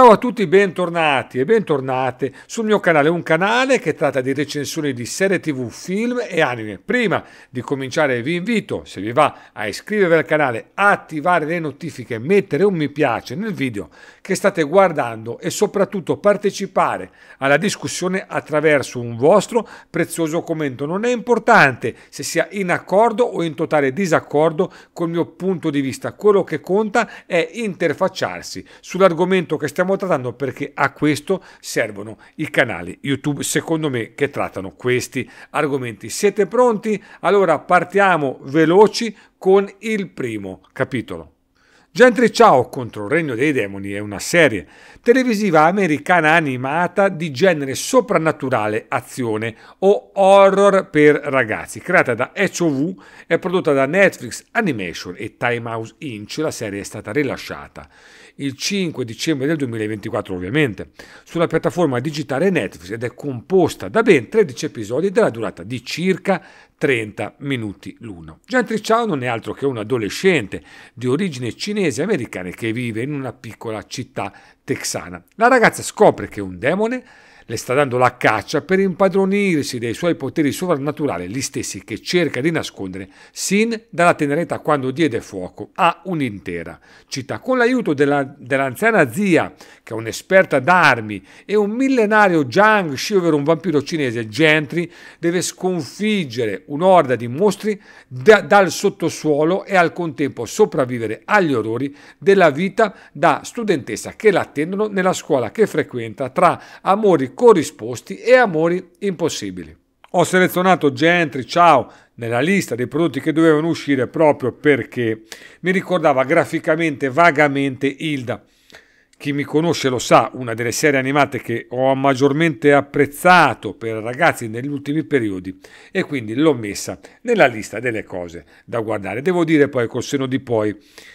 Ciao a tutti, bentornati e bentornate sul mio canale, un canale che tratta di recensioni di serie tv, film e anime. Prima di cominciare vi invito, se vi va, a iscrivervi al canale, attivare le notifiche, mettere un mi piace nel video che state guardando e soprattutto partecipare alla discussione attraverso un vostro prezioso commento. Non è importante se sia in accordo o in totale disaccordo col mio punto di vista, quello che conta è interfacciarsi sull'argomento che stiamo stiamo trattando perché a questo servono i canali YouTube, secondo me, che trattano questi argomenti. Siete pronti? Allora partiamo veloci con il primo capitolo. Gentry Ciao contro il Regno dei Demoni è una serie televisiva americana animata di genere soprannaturale azione o horror per ragazzi, creata da HOV e prodotta da Netflix Animation e Time House Inc. La serie è stata rilasciata il 5 dicembre del 2024 ovviamente sulla piattaforma digitale Netflix ed è composta da ben 13 episodi della durata di circa 30 minuti l'uno. Gentry Chao non è altro che un adolescente di origine cinese americana che vive in una piccola città texana. La ragazza scopre che un demone le sta dando la caccia per impadronirsi dei suoi poteri sovrannaturali, gli stessi che cerca di nascondere sin dalla tenera età quando diede fuoco a un'intera città. Con l'aiuto della, dell'anziana zia, che è un'esperta d'armi, e un millenario Zhang Shi, ovvero un vampiro cinese, Gentry, deve sconfiggere un'orda di mostri da, dal sottosuolo e al contempo sopravvivere agli orrori della vita da studentessa che l'attendono nella scuola che frequenta tra amori corrisposti e amori impossibili. Ho selezionato Gentry Ciao nella lista dei prodotti che dovevano uscire proprio perché mi ricordava graficamente vagamente Hilda chi mi conosce lo sa, una delle serie animate che ho maggiormente apprezzato per ragazzi negli ultimi periodi e quindi l'ho messa nella lista delle cose da guardare. Devo dire poi col seno di poi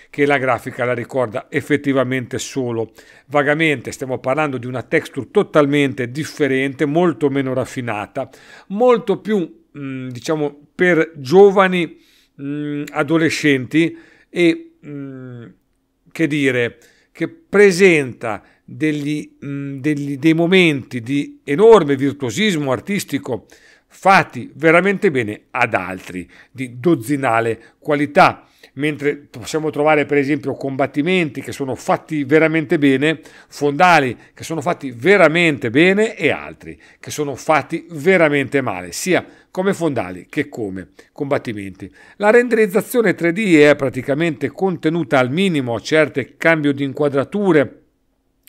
che la grafica la ricorda effettivamente solo vagamente, stiamo parlando di una texture totalmente differente, molto meno raffinata, molto più mm, diciamo per giovani mm, adolescenti e mm, che dire che presenta degli, degli, dei momenti di enorme virtuosismo artistico fatti veramente bene ad altri, di dozzinale qualità mentre possiamo trovare per esempio combattimenti che sono fatti veramente bene, fondali che sono fatti veramente bene e altri che sono fatti veramente male, sia come fondali che come combattimenti. La renderizzazione 3D è praticamente contenuta al minimo a certi cambi di inquadrature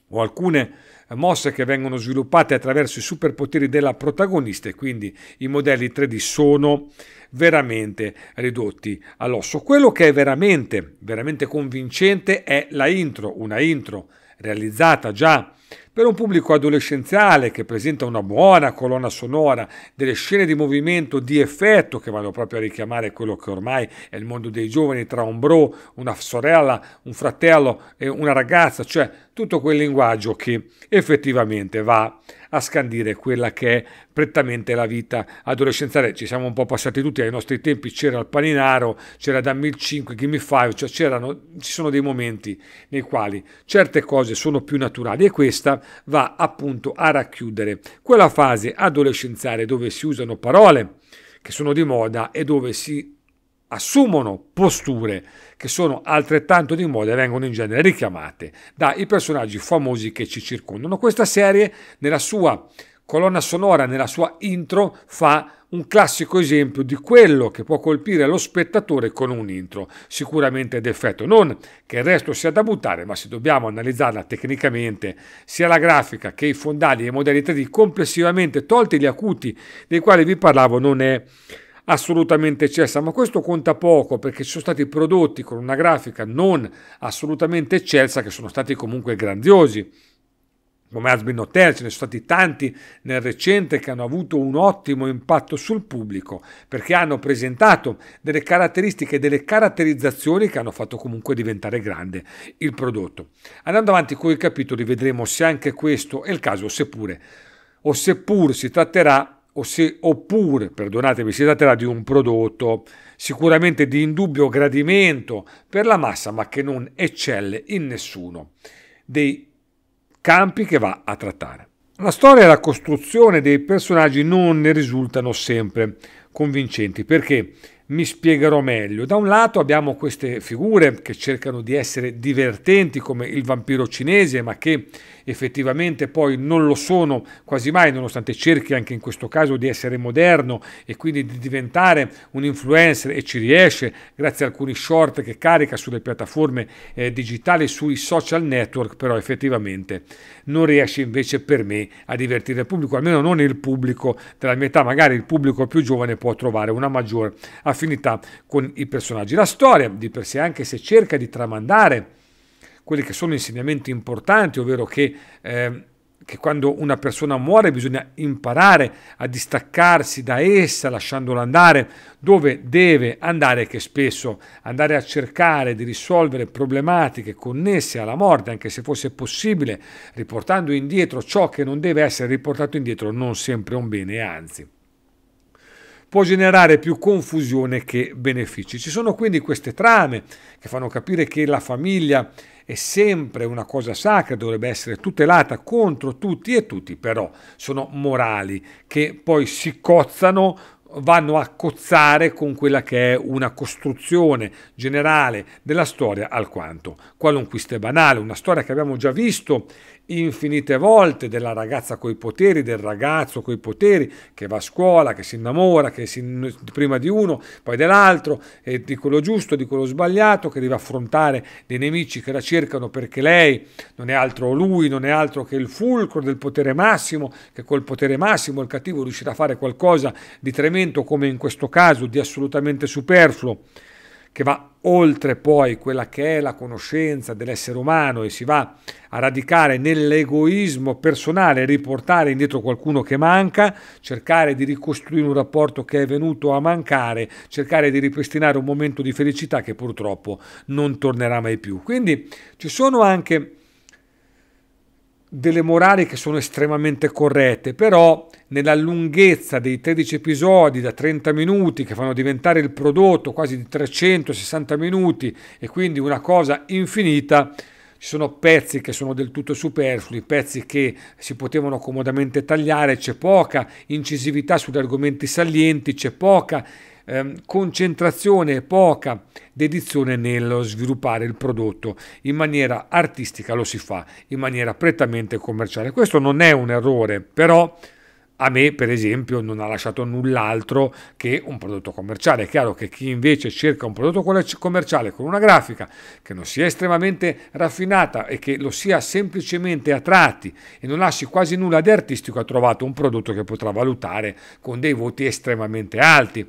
o alcune mosse che vengono sviluppate attraverso i superpoteri della protagonista e quindi i modelli 3D sono veramente ridotti all'osso. Quello che è veramente, veramente convincente è la intro, una intro realizzata già per un pubblico adolescenziale che presenta una buona colonna sonora, delle scene di movimento di effetto che vanno proprio a richiamare quello che ormai è il mondo dei giovani tra un bro, una sorella, un fratello e una ragazza, cioè tutto quel linguaggio che effettivamente va a scandire quella che è prettamente la vita adolescenziale. Ci siamo un po' passati tutti ai nostri tempi, c'era il paninaro, c'era dammi il 5, Gimme me 5, cioè c'erano, ci sono dei momenti nei quali certe cose sono più naturali e questa va appunto a racchiudere quella fase adolescenziale dove si usano parole che sono di moda e dove si assumono posture che sono altrettanto di moda e vengono in genere richiamate dai personaggi famosi che ci circondano. Questa serie nella sua colonna sonora, nella sua intro, fa un classico esempio di quello che può colpire lo spettatore con un intro, sicuramente d'effetto. Non che il resto sia da buttare, ma se dobbiamo analizzarla tecnicamente, sia la grafica che i fondali e i modelli 3D complessivamente tolti gli acuti dei quali vi parlavo non è assolutamente eccelsa, ma questo conta poco perché ci sono stati prodotti con una grafica non assolutamente eccelsa che sono stati comunque grandiosi come Asbin Hotel, ce ne sono stati tanti nel recente che hanno avuto un ottimo impatto sul pubblico perché hanno presentato delle caratteristiche, delle caratterizzazioni che hanno fatto comunque diventare grande il prodotto. Andando avanti con i capitoli vedremo se anche questo è il caso, seppure o seppur si tratterà o se, oppure, perdonatemi, si tratterà di un prodotto sicuramente di indubbio gradimento per la massa, ma che non eccelle in nessuno dei campi che va a trattare. La storia e la costruzione dei personaggi non ne risultano sempre convincenti perché mi spiegherò meglio. Da un lato abbiamo queste figure che cercano di essere divertenti come il vampiro cinese, ma che effettivamente poi non lo sono quasi mai, nonostante cerchi anche in questo caso di essere moderno e quindi di diventare un influencer e ci riesce grazie a alcuni short che carica sulle piattaforme eh, digitali, sui social network, però effettivamente non riesce invece per me a divertire il pubblico, almeno non il pubblico della mia età, magari il pubblico più giovane può trovare una maggior affezione affinità con i personaggi. La storia di per sé, anche se cerca di tramandare quelli che sono insegnamenti importanti, ovvero che, eh, che quando una persona muore bisogna imparare a distaccarsi da essa, lasciandola andare dove deve andare, che spesso andare a cercare di risolvere problematiche connesse alla morte, anche se fosse possibile, riportando indietro ciò che non deve essere riportato indietro, non sempre è un bene, anzi può generare più confusione che benefici. Ci sono quindi queste trame che fanno capire che la famiglia è sempre una cosa sacra, dovrebbe essere tutelata contro tutti e tutti, però sono morali che poi si cozzano vanno a cozzare con quella che è una costruzione generale della storia alquanto qualunquista e banale, una storia che abbiamo già visto infinite volte della ragazza coi poteri, del ragazzo coi poteri, che va a scuola, che si innamora, che si, prima di uno, poi dell'altro, e di quello giusto, di quello sbagliato, che deve affrontare dei nemici che la cercano perché lei non è altro lui, non è altro che il fulcro del potere massimo, che col potere massimo il cattivo riuscirà a fare qualcosa di tremendo come in questo caso, di assolutamente superfluo che va oltre poi quella che è la conoscenza dell'essere umano e si va a radicare nell'egoismo personale, riportare indietro qualcuno che manca, cercare di ricostruire un rapporto che è venuto a mancare, cercare di ripristinare un momento di felicità che purtroppo non tornerà mai più. Quindi ci sono anche delle morali che sono estremamente corrette, però nella lunghezza dei 13 episodi da 30 minuti che fanno diventare il prodotto quasi di 360 minuti e quindi una cosa infinita, ci sono pezzi che sono del tutto superflui, pezzi che si potevano comodamente tagliare, c'è poca incisività sugli argomenti salienti, c'è poca ehm, concentrazione e poca dedizione nello sviluppare il prodotto in maniera artistica lo si fa in maniera prettamente commerciale questo non è un errore però a me per esempio non ha lasciato null'altro che un prodotto commerciale. È chiaro che chi invece cerca un prodotto commerciale con una grafica che non sia estremamente raffinata e che lo sia semplicemente a tratti e non lasci quasi nulla di artistico ha trovato un prodotto che potrà valutare con dei voti estremamente alti.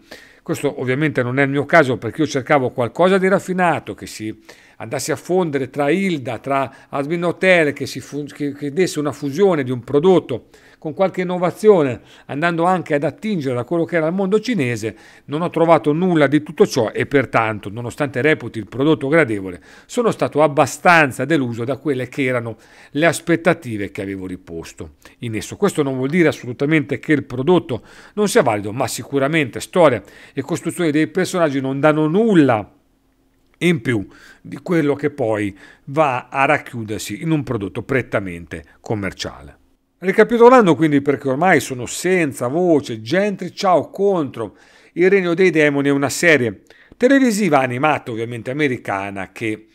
Questo ovviamente non è il mio caso perché io cercavo qualcosa di raffinato che si andasse a fondere tra Hilda, tra Asmin Hotel, che, che, che desse una fusione di un prodotto con qualche innovazione, andando anche ad attingere a quello che era il mondo cinese, non ho trovato nulla di tutto ciò e pertanto, nonostante reputi il prodotto gradevole, sono stato abbastanza deluso da quelle che erano le aspettative che avevo riposto in esso. Questo non vuol dire assolutamente che il prodotto non sia valido, ma sicuramente storia e costruzione dei personaggi non danno nulla in più di quello che poi va a racchiudersi in un prodotto prettamente commerciale. Ricapitolando quindi perché ormai sono senza voce, Gentry ciao contro Il Regno dei Demoni è una serie televisiva animata ovviamente americana che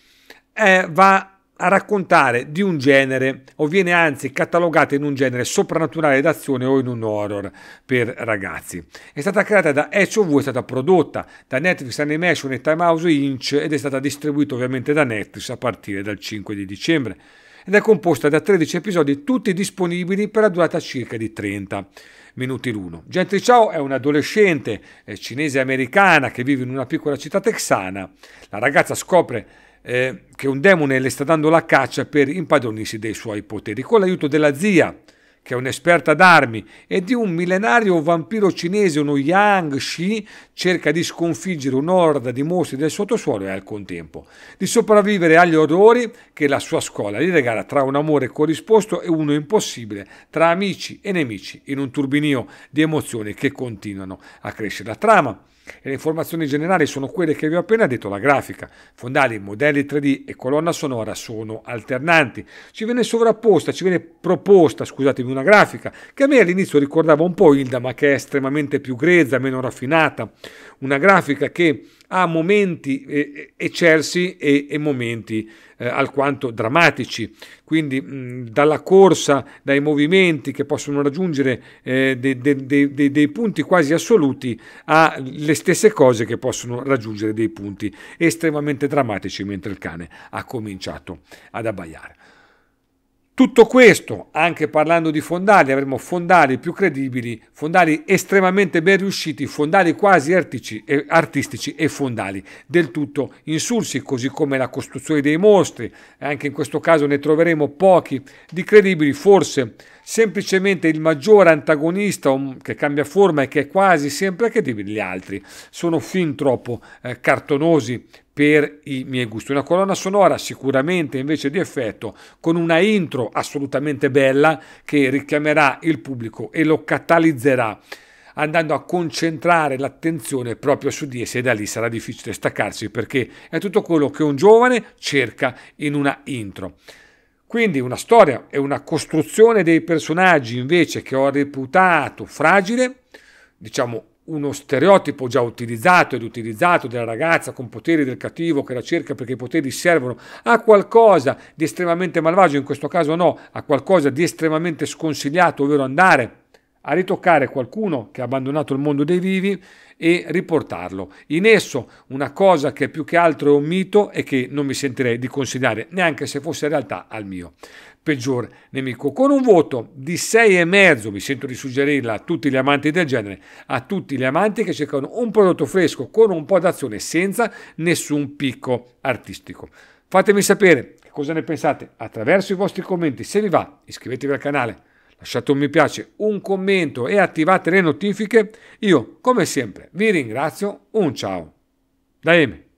eh, va a raccontare di un genere o viene anzi catalogata in un genere soprannaturale d'azione o in un horror per ragazzi. È stata creata da HOV, è stata prodotta da Netflix Animation e Time House Inc. ed è stata distribuita ovviamente da Netflix a partire dal 5 di dicembre ed è composta da 13 episodi tutti disponibili per la durata circa di 30 minuti l'uno. Gentry Chow è un'adolescente eh, cinese-americana che vive in una piccola città texana. La ragazza scopre eh, che un demone le sta dando la caccia per impadronirsi dei suoi poteri. Con l'aiuto della zia, che è un'esperta d'armi, e di un millenario vampiro cinese, uno Yang Shi, cerca di sconfiggere un'orda di mostri del sottosuolo e al contempo di sopravvivere agli orrori che la sua scuola gli regala tra un amore corrisposto e uno impossibile, tra amici e nemici, in un turbinio di emozioni che continuano a crescere. La trama e le informazioni generali sono quelle che vi ho appena detto, la grafica, fondali, modelli 3D e colonna sonora sono alternanti. Ci viene sovrapposta, ci viene proposta, scusatemi, una grafica che a me all'inizio ricordava un po' Hilda, ma che è estremamente più grezza, meno raffinata, una grafica che ha momenti eh, eh, eccelsi e, e momenti eh, alquanto drammatici. Quindi mh, mm, dalla corsa, dai movimenti che possono raggiungere eh, dei, dei, dei, dei punti quasi assoluti alle stesse cose che possono raggiungere dei punti estremamente drammatici mentre il cane ha cominciato ad abbaiare. Tutto questo, anche parlando di fondali, avremo fondali più credibili, fondali estremamente ben riusciti, fondali quasi artici, eh, artistici e fondali del tutto insulsi, così come la costruzione dei mostri. Anche in questo caso ne troveremo pochi di credibili, forse semplicemente il maggiore antagonista che cambia forma e che è quasi sempre credibile gli altri. Sono fin troppo eh, cartonosi per i miei gusti. Una colonna sonora sicuramente invece di effetto con una intro assolutamente bella che richiamerà il pubblico e lo catalizzerà andando a concentrare l'attenzione proprio su di esse e da lì sarà difficile staccarsi perché è tutto quello che un giovane cerca in una intro. Quindi una storia e una costruzione dei personaggi invece che ho reputato fragile, diciamo uno stereotipo già utilizzato ed utilizzato della ragazza con poteri del cattivo che la cerca perché i poteri servono a qualcosa di estremamente malvagio, in questo caso no, a qualcosa di estremamente sconsigliato, ovvero andare a ritoccare qualcuno che ha abbandonato il mondo dei vivi e riportarlo. In esso una cosa che più che altro è un mito e che non mi sentirei di consigliare neanche se fosse realtà al mio peggior nemico. Con un voto di 6,5 mi sento di suggerirla a tutti gli amanti del genere, a tutti gli amanti che cercano un prodotto fresco con un po' d'azione senza nessun picco artistico. Fatemi sapere cosa ne pensate attraverso i vostri commenti. Se vi va, iscrivetevi al canale, lasciate un mi piace, un commento e attivate le notifiche. Io, come sempre, vi ringrazio. Un ciao da Emi.